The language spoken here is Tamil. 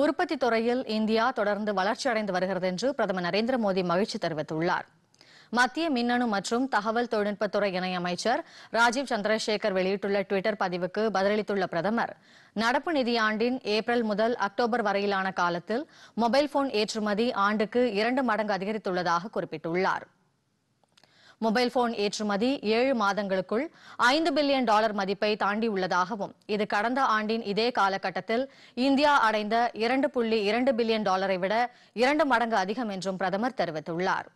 உற்பத்தி துறையில் இந்தியா தொடர்ந்து வளர்ச்சியடைந்து வருகிறது என்று பிரதமர் நரேந்திர மோடி மகிழ்ச்சி தெரிவித்துள்ளார் மத்திய மின்னணு மற்றும் தகவல் தொழில்நுட்பத்துறை இணையமைச்சர் ராஜீவ் சந்திரசேகர் வெளியிட்டுள்ள டுவிட்டர் பதிவுக்கு பதிலளித்துள்ள பிரதமர் நடப்பு நிதியாண்டின் ஏப்ரல் முதல் அக்டோபர் வரையிலான காலத்தில் மொபைல் போன் ஏற்றுமதி ஆண்டுக்கு இரண்டு மடங்கு அதிகரித்துள்ளதாக குறிப்பிட்டுள்ளாா் மொபைல் போன் ஏற்றுமதி ஏழு மாதங்களுக்குள் ஐந்து பில்லியன் டாலர் மதிப்பை தாண்டியுள்ளதாகவும் இது கடந்த ஆண்டின் இதே காலகட்டத்தில் இந்தியா அடைந்த இரண்டு புள்ளி இரண்டு பில்லியன் டாலரை விட இரண்டு மடங்கு அதிகம் என்றும் பிரதமர் தெரிவித்துள்ளார்